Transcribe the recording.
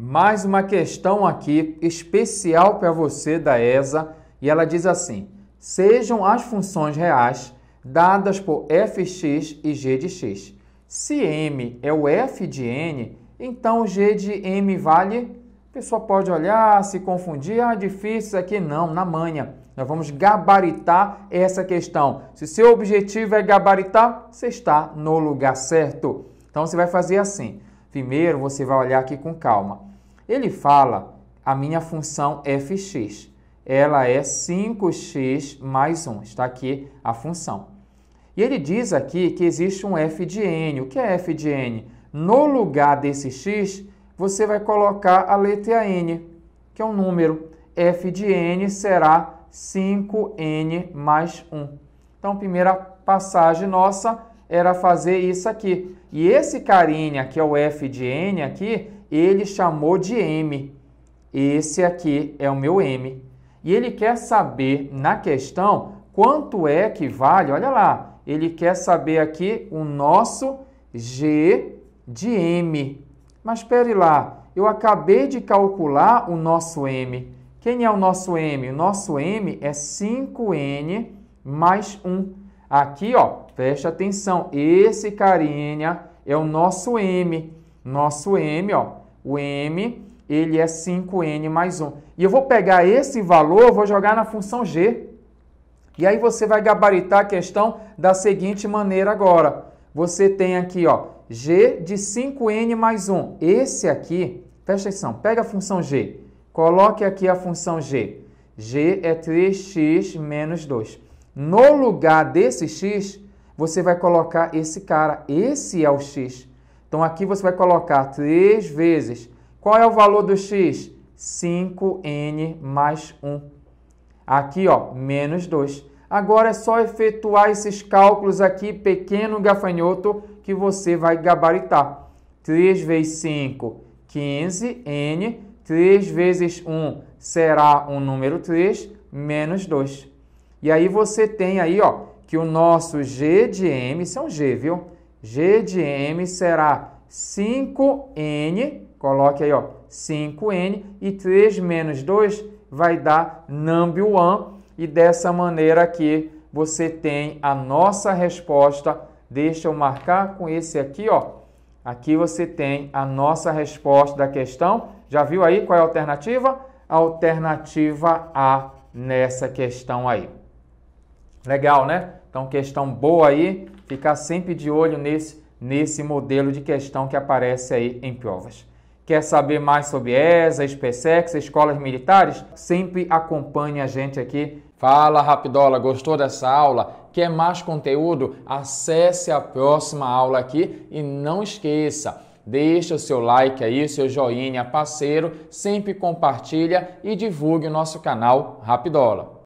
Mais uma questão aqui especial para você da ESA e ela diz assim: sejam as funções reais dadas por fx e g de x. Se m é o f de n, então g de m vale. A pessoa pode olhar, se confundir, ah, difícil aqui não, na manha. Nós vamos gabaritar essa questão. Se seu objetivo é gabaritar, você está no lugar certo. Então você vai fazer assim. Primeiro você vai olhar aqui com calma. Ele fala, a minha função é fx, ela é 5x mais 1, está aqui a função. E ele diz aqui que existe um f de n. O que é f de n? No lugar desse x, você vai colocar a letra n, que é um número. f de n será 5n mais 1. Então, primeira passagem nossa era fazer isso aqui. E esse carinha, que é o f de n aqui, ele chamou de M. Esse aqui é o meu M. E ele quer saber na questão quanto é que vale, olha lá, ele quer saber aqui o nosso G de M. Mas espere lá, eu acabei de calcular o nosso M. Quem é o nosso M? O nosso M é 5N mais 1. Aqui, ó, preste atenção, esse carinha é o nosso M. Nosso M, ó, o M, ele é 5N mais 1. E eu vou pegar esse valor, vou jogar na função G. E aí você vai gabaritar a questão da seguinte maneira agora. Você tem aqui, ó, G de 5N mais 1. Esse aqui, presta atenção, pega a função G. Coloque aqui a função G. G é 3x menos 2. No lugar desse x, você vai colocar esse cara. Esse é o x. Então aqui você vai colocar 3 vezes. Qual é o valor do x? 5n mais 1. Aqui, ó, menos 2. Agora é só efetuar esses cálculos aqui, pequeno gafanhoto, que você vai gabaritar. 3 vezes 5, 15n. 3 vezes 1 será o um número 3, menos 2. E aí você tem aí, ó, que o nosso g de m, isso é um g, viu? G de M será 5N, coloque aí, ó, 5N, e 3 menos 2 vai dar number 1, e dessa maneira aqui você tem a nossa resposta. Deixa eu marcar com esse aqui, ó. Aqui você tem a nossa resposta da questão. Já viu aí qual é a alternativa? Alternativa A nessa questão aí. Legal, né? Então, questão boa aí Ficar sempre de olho nesse, nesse modelo de questão que aparece aí em provas. Quer saber mais sobre ESA, SpaceX, escolas militares? Sempre acompanhe a gente aqui. Fala Rapidola, gostou dessa aula? Quer mais conteúdo? Acesse a próxima aula aqui e não esqueça, deixa o seu like aí, seu joinha, parceiro, sempre compartilha e divulgue o nosso canal Rapidola.